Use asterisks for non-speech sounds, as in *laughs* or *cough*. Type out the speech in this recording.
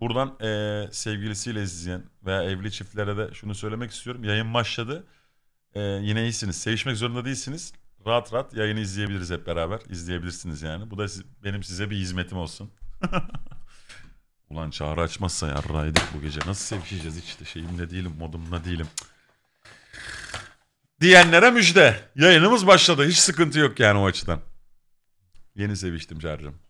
Buradan eee, sevgilisiyle izleyen veya evli çiftlere de şunu söylemek istiyorum. Yayın başladı. Eee, yine iyisiniz. Sevişmek zorunda değilsiniz. Rahat rahat yayını izleyebiliriz hep beraber. İzleyebilirsiniz yani. Bu da siz- benim size bir hizmetim olsun. *laughs* Ulan çağrı açmazsa yarraydık bu gece. Nasıl sevişeceğiz de şeyimle değilim modumla değilim. Diyenlere müjde. Yayınımız başladı. Hiç sıkıntı yok yani o açıdan. Yeni seviştim çağrıcığım.